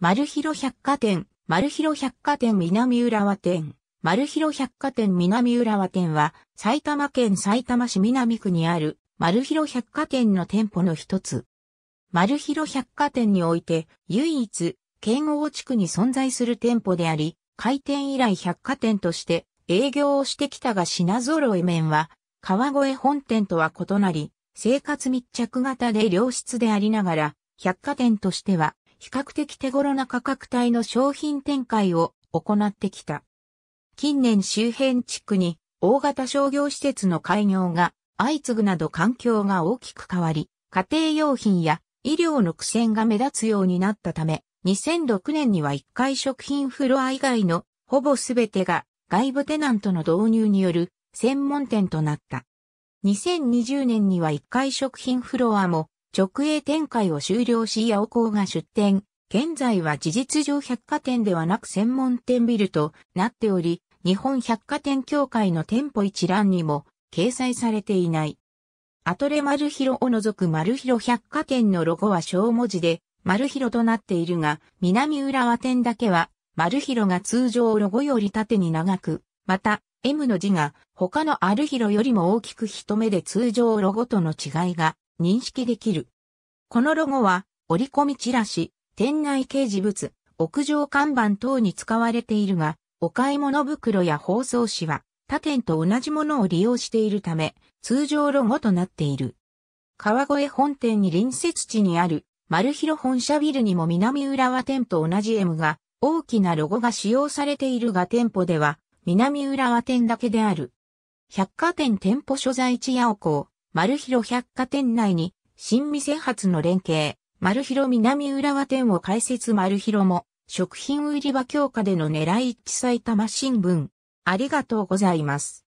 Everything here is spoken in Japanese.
丸広百貨店、丸広百貨店南浦和店、丸広百貨店南浦和店は、埼玉県埼玉市南区にある、丸広百貨店の店舗の一つ。丸広百貨店において、唯一、県央地区に存在する店舗であり、開店以来百貨店として営業をしてきたが品揃え面は、川越本店とは異なり、生活密着型で良質でありながら、百貨店としては比較的手頃な価格帯の商品展開を行ってきた。近年周辺地区に大型商業施設の開業が相次ぐなど環境が大きく変わり、家庭用品や医療の苦戦が目立つようになったため、2006年には1階食品フロア以外のほぼすべてが外部テナントの導入による専門店となった。2020年には1階食品フロアも直営展開を終了し八尾港が出店。現在は事実上百貨店ではなく専門店ビルとなっており、日本百貨店協会の店舗一覧にも掲載されていない。アトレマルヒロを除くマルヒロ百貨店のロゴは小文字で、マルヒロとなっているが、南浦和店だけは、マルヒロが通常ロゴより縦に長く、また、M の字が他のアルヒロよりも大きく一目で通常ロゴとの違いが認識できる。このロゴは、折り込みチラシ、店内掲示物、屋上看板等に使われているが、お買い物袋や包装紙は、他店と同じものを利用しているため、通常ロゴとなっている。川越本店に隣接地にある、丸広本社ビルにも南浦和店と同じ M が、大きなロゴが使用されているが店舗では、南浦和店だけである。百貨店店舗所在地八尾港、マルヒロ百貨店内に、新店発の連携、マルヒロ南浦和店を開設マルヒロも、食品売り場強化での狙い一致埼玉新聞。ありがとうございます。